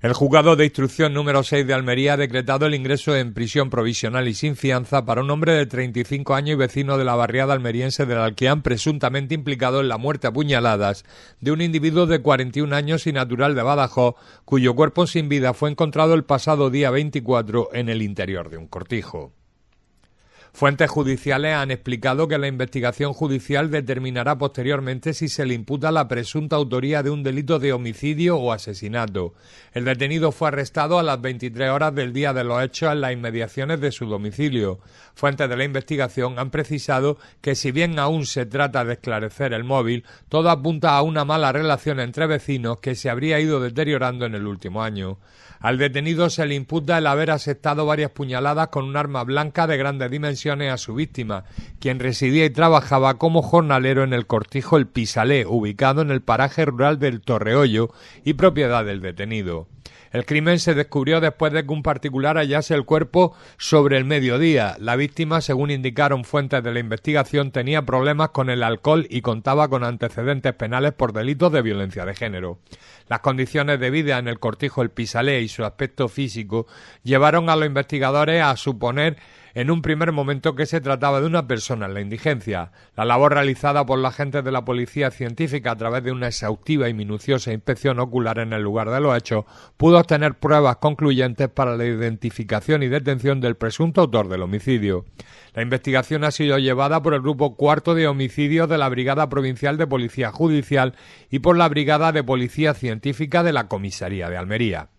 El juzgado de instrucción número 6 de Almería ha decretado el ingreso en prisión provisional y sin fianza para un hombre de 35 años y vecino de la barriada almeriense del Alquián, presuntamente implicado en la muerte a puñaladas de un individuo de 41 años y natural de Badajoz, cuyo cuerpo sin vida fue encontrado el pasado día 24 en el interior de un cortijo. Fuentes judiciales han explicado que la investigación judicial determinará posteriormente si se le imputa la presunta autoría de un delito de homicidio o asesinato. El detenido fue arrestado a las 23 horas del día de los hechos en las inmediaciones de su domicilio. Fuentes de la investigación han precisado que si bien aún se trata de esclarecer el móvil, todo apunta a una mala relación entre vecinos que se habría ido deteriorando en el último año. Al detenido se le imputa el haber aceptado varias puñaladas con un arma blanca de grandes dimensiones a su víctima, quien residía y trabajaba como jornalero en el cortijo El Pisalé, ubicado en el paraje rural del Torreollo y propiedad del detenido. El crimen se descubrió después de que un particular hallase el cuerpo sobre el mediodía. La víctima, según indicaron fuentes de la investigación, tenía problemas con el alcohol y contaba con antecedentes penales por delitos de violencia de género. Las condiciones de vida en el cortijo El Pisalé y su aspecto físico llevaron a los investigadores a suponer en un primer momento que se trataba de una persona en la indigencia. La labor realizada por la gente de la policía científica a través de una exhaustiva y minuciosa inspección ocular en el lugar de los hechos pudo obtener pruebas concluyentes para la identificación y detención del presunto autor del homicidio. La investigación ha sido llevada por el Grupo Cuarto de Homicidios de la Brigada Provincial de Policía Judicial y por la Brigada de Policía Científica de la Comisaría de Almería.